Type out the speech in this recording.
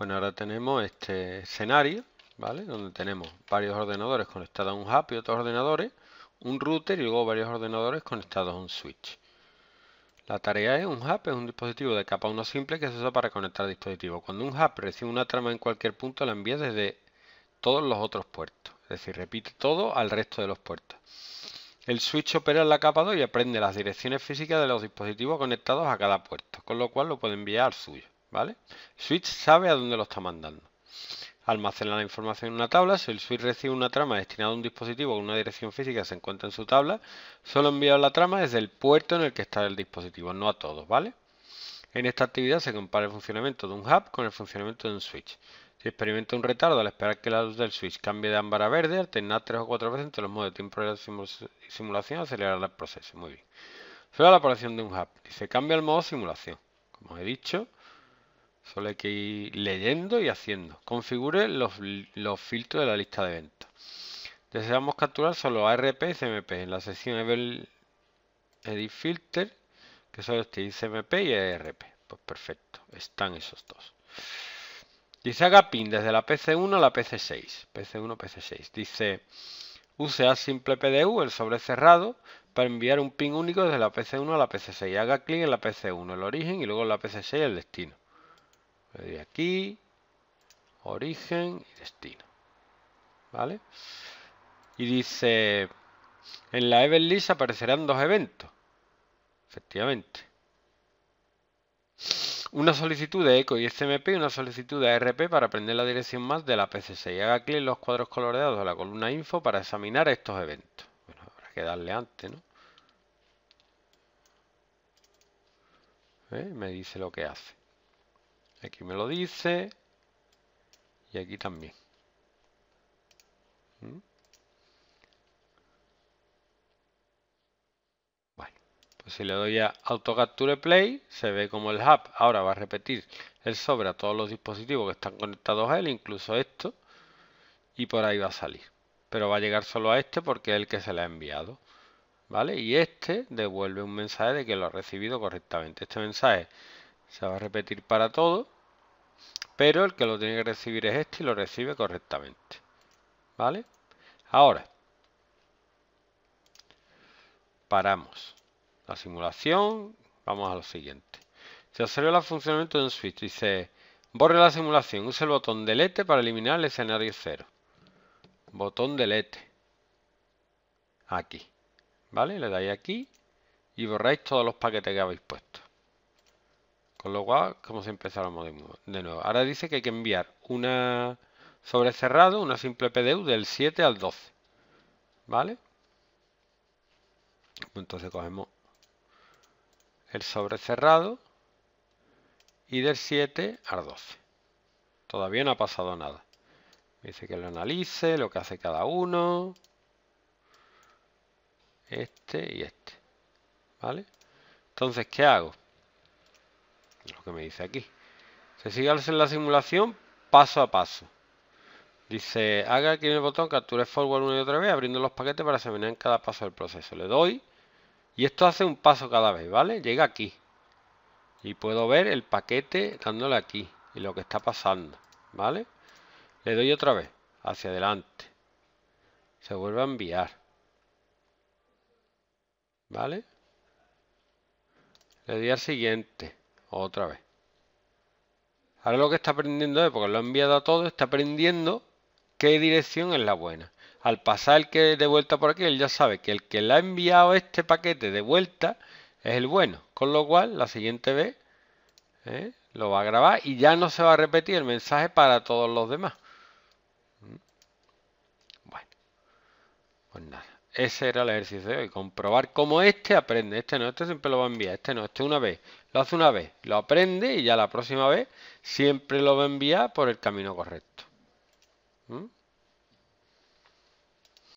Bueno, ahora tenemos este escenario, ¿vale? Donde tenemos varios ordenadores conectados a un hub y otros ordenadores, un router y luego varios ordenadores conectados a un switch. La tarea es un hub, es un dispositivo de capa 1 simple que se usa para conectar dispositivos. Cuando un hub recibe una trama en cualquier punto, la envía desde todos los otros puertos. Es decir, repite todo al resto de los puertos. El switch opera en la capa 2 y aprende las direcciones físicas de los dispositivos conectados a cada puerto, con lo cual lo puede enviar al suyo. ¿Vale? Switch sabe a dónde lo está mandando. Almacena la información en una tabla. Si el switch recibe una trama destinada a un dispositivo con una dirección física se encuentra en su tabla, solo envía la trama desde el puerto en el que está el dispositivo, no a todos, ¿vale? En esta actividad se compara el funcionamiento de un hub con el funcionamiento de un switch. Si experimenta un retardo al esperar que la luz del switch cambie de ámbar a verde, alterna tres o cuatro veces entre los modos de tiempo de simulación acelerar el proceso. Muy bien. Sobre la operación de un hub. se cambia el modo simulación. Como he dicho, Solo hay que ir leyendo y haciendo. Configure los, filtros de la lista de eventos. Deseamos capturar solo ARP y CMP. En la sección Edit Filter, que solo esté CMP y ARP. Pues perfecto, están esos dos. Dice haga pin desde la PC1 a la PC6. PC1, PC6. Dice use a simple PDU, el sobre cerrado, para enviar un pin único desde la PC1 a la PC6. Haga clic en la PC1, el origen, y luego en la PC6, el destino. Le aquí, origen y destino. ¿Vale? Y dice, en la event aparecerán dos eventos. Efectivamente. Una solicitud de ECO y SMP y una solicitud de ARP para aprender la dirección más de la PCC. Y haga clic en los cuadros coloreados de la columna info para examinar estos eventos. Bueno, habrá que darle antes, ¿no? ¿Eh? Me dice lo que hace. Aquí me lo dice. Y aquí también. ¿Mm? pues si le doy a capture Play, se ve como el hub ahora va a repetir el sobre a todos los dispositivos que están conectados a él, incluso esto, y por ahí va a salir. Pero va a llegar solo a este porque es el que se le ha enviado. ¿Vale? Y este devuelve un mensaje de que lo ha recibido correctamente. Este mensaje se va a repetir para todo, pero el que lo tiene que recibir es este y lo recibe correctamente. ¿Vale? Ahora, paramos la simulación, vamos a lo siguiente. Se observa el funcionamiento de un switch. Dice, borre la simulación, use el botón delete para eliminar el escenario 0. Botón delete. Aquí. ¿Vale? Le dais aquí y borráis todos los paquetes que habéis puesto. Con lo cual, como si empezáramos de nuevo. Ahora dice que hay que enviar una sobre cerrado, una simple PDU del 7 al 12. ¿Vale? Entonces cogemos el sobre cerrado y del 7 al 12. Todavía no ha pasado nada. dice que lo analice, lo que hace cada uno. Este y este. ¿Vale? Entonces, ¿qué hago? Lo que me dice aquí. Se sigue la simulación paso a paso. Dice, haga aquí en el botón capture forward una y otra vez, abriendo los paquetes para examinar cada paso del proceso. Le doy y esto hace un paso cada vez, ¿vale? Llega aquí. Y puedo ver el paquete dándole aquí y lo que está pasando, ¿vale? Le doy otra vez, hacia adelante. Se vuelve a enviar. ¿Vale? Le doy al siguiente. Otra vez. Ahora lo que está aprendiendo es, porque lo ha enviado a todo, está aprendiendo qué dirección es la buena. Al pasar el que de vuelta por aquí, él ya sabe que el que le ha enviado este paquete de vuelta es el bueno. Con lo cual, la siguiente vez ¿eh? lo va a grabar y ya no se va a repetir el mensaje para todos los demás. Mm. Bueno, pues nada. Ese era el ejercicio de hoy. Comprobar cómo este aprende. Este no, este siempre lo va a enviar. Este no, este una vez. Lo hace una vez, lo aprende y ya la próxima vez siempre lo va a enviar por el camino correcto. ¿Mm?